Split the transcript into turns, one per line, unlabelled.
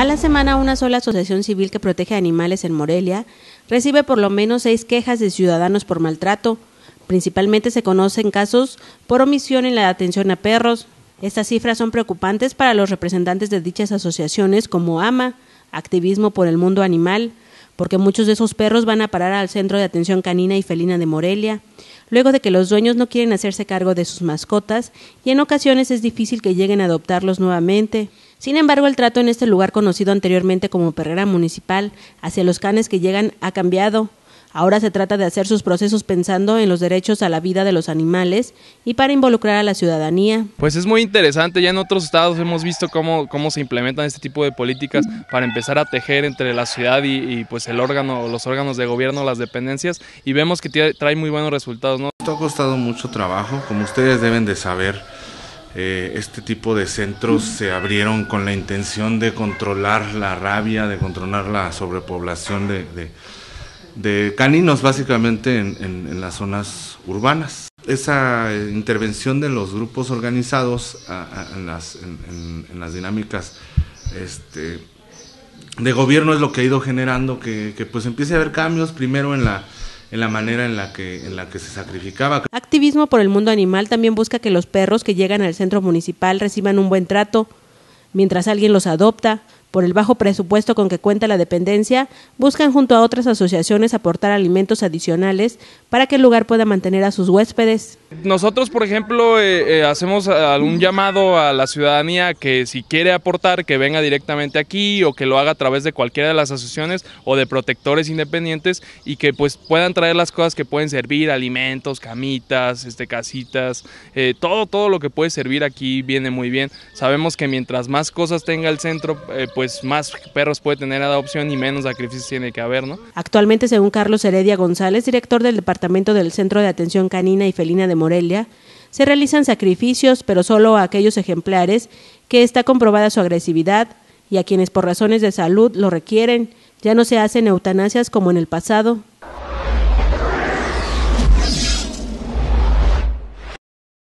A la semana, una sola asociación civil que protege animales en Morelia recibe por lo menos seis quejas de ciudadanos por maltrato. Principalmente se conocen casos por omisión en la atención a perros. Estas cifras son preocupantes para los representantes de dichas asociaciones como AMA, Activismo por el Mundo Animal, porque muchos de esos perros van a parar al Centro de Atención Canina y Felina de Morelia, luego de que los dueños no quieren hacerse cargo de sus mascotas y en ocasiones es difícil que lleguen a adoptarlos nuevamente. Sin embargo, el trato en este lugar conocido anteriormente como perrera municipal hacia los canes que llegan ha cambiado. Ahora se trata de hacer sus procesos pensando en los derechos a la vida de los animales y para involucrar a la ciudadanía. Pues
es muy interesante, ya en otros estados hemos visto cómo, se implementan este tipo de políticas para empezar a tejer entre la ciudad y, pues el órgano, los órganos de gobierno, las dependencias, y vemos que trae muy buenos resultados. ¿no? Esto ha costado mucho trabajo, como ustedes deben de saber
eh, este tipo de centros se abrieron con la intención de controlar la rabia, de controlar la sobrepoblación de, caninos básicamente en, las zonas urbanas. Esa eh, intervención de los grupos organizados en, las, dinámicas este, de gobierno es lo que ha ido generando que, pues empiece a haber cambios primero en la en la manera en la que, en la que se sacrificaba.
Activismo por el mundo animal también busca que los perros que llegan al centro municipal reciban un buen trato, mientras alguien los adopta, por el bajo presupuesto con que cuenta la dependencia, buscan junto a otras asociaciones aportar alimentos adicionales para que el lugar pueda mantener a sus huéspedes.
Nosotros, por ejemplo, eh, eh, hacemos un llamado a la ciudadanía que si quiere aportar, que venga directamente aquí o que lo haga a través de cualquiera de las asociaciones o de protectores independientes y que pues puedan traer las cosas que pueden servir, alimentos, camitas, este, casitas, eh, todo, todo lo que puede servir aquí viene muy bien. Sabemos que mientras más cosas tenga el centro, pues más perros puede tener la adopción y menos sacrificios tiene que haber, ¿no?
Actualmente, según Carlos Heredia González, director del Departamento del Centro de Atención Canina y Felina de Morelia, se realizan sacrificios, pero solo a aquellos ejemplares que está comprobada su agresividad y a quienes por razones de salud lo requieren. Ya no se hacen eutanasias como en el pasado,